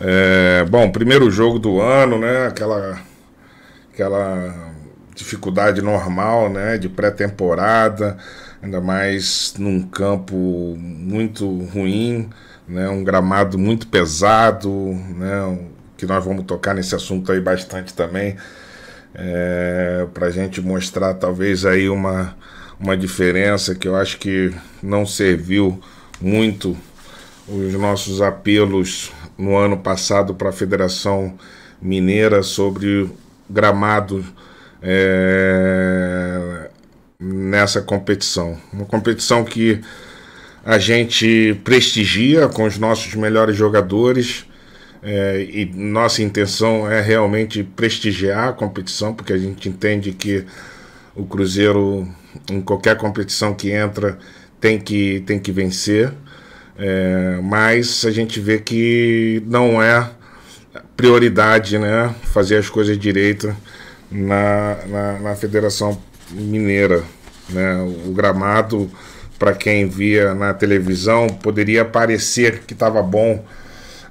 É, bom, primeiro jogo do ano, né? Aquela, aquela dificuldade normal, né? De pré-temporada, ainda mais num campo muito ruim, né? Um gramado muito pesado, né? Que nós vamos tocar nesse assunto aí bastante também, é, para gente mostrar talvez aí uma uma diferença que eu acho que não serviu muito os nossos apelos no ano passado para a Federação Mineira sobre gramado é, nessa competição. Uma competição que a gente prestigia com os nossos melhores jogadores. É, e nossa intenção é realmente prestigiar a competição, porque a gente entende que o Cruzeiro, em qualquer competição que entra, tem que, tem que vencer. É, mas a gente vê que não é prioridade né, fazer as coisas direito na, na, na Federação Mineira. Né? O gramado, para quem via na televisão, poderia parecer que estava bom,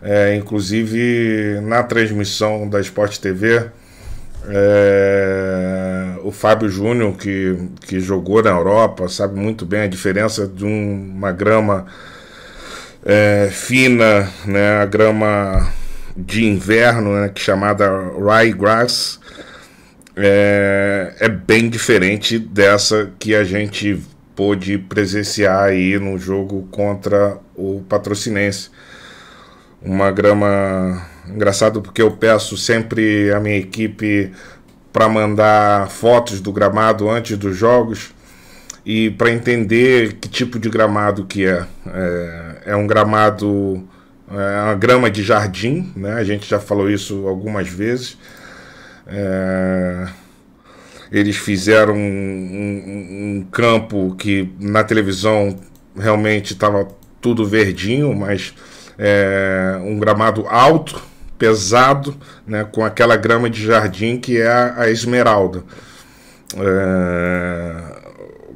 é, inclusive na transmissão da Sport TV. É, o Fábio Júnior, que, que jogou na Europa, sabe muito bem a diferença de um, uma grama é, fina, né, a grama de inverno, né, que é chamada ryegrass, é, é bem diferente dessa que a gente pôde presenciar aí no jogo contra o Patrocinense. Uma grama engraçado porque eu peço sempre a minha equipe para mandar fotos do gramado antes dos jogos e para entender que tipo de gramado que é. É, é um gramado, é uma grama de jardim, né? A gente já falou isso algumas vezes. É, eles fizeram um, um, um campo que na televisão realmente estava tudo verdinho, mas é, um gramado alto, pesado, né, com aquela grama de jardim que é a, a esmeralda. É,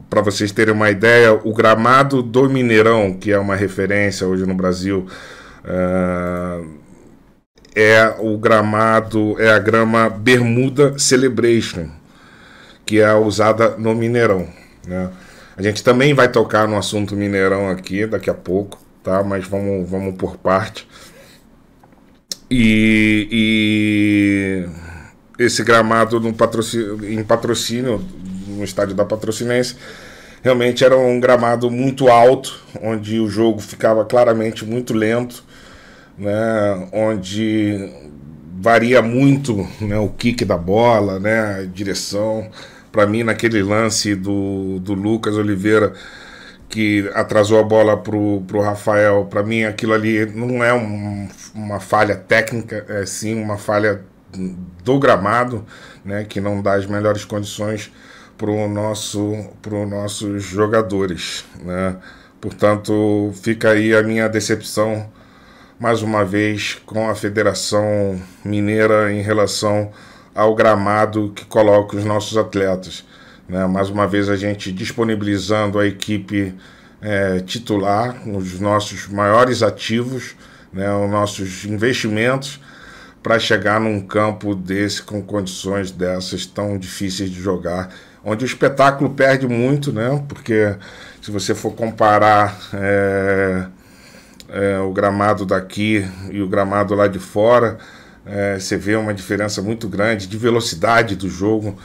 para vocês terem uma ideia, o gramado do Mineirão, que é uma referência hoje no Brasil, uh, é o gramado, é a grama Bermuda Celebration, que é usada no Mineirão. Né? A gente também vai tocar no assunto Mineirão aqui daqui a pouco, tá? Mas vamos, vamos por parte. E, e esse gramado no patrocínio, em patrocínio no estádio da Patrocinense, realmente era um gramado muito alto, onde o jogo ficava claramente muito lento, né? onde varia muito né? o kick da bola, né? a direção. Para mim, naquele lance do, do Lucas Oliveira, que atrasou a bola para o Rafael, para mim aquilo ali não é um, uma falha técnica, é sim uma falha do gramado, né, que não dá as melhores condições para os nosso, pro nossos jogadores. Né? Portanto, fica aí a minha decepção mais uma vez com a Federação Mineira em relação ao gramado que coloca os nossos atletas. Né? Mais uma vez a gente disponibilizando a equipe é, titular, os nossos maiores ativos, né? os nossos investimentos, para chegar num campo desse com condições dessas tão difíceis de jogar onde o espetáculo perde muito, né? Porque se você for comparar é, é, o gramado daqui e o gramado lá de fora, é, você vê uma diferença muito grande de velocidade do jogo.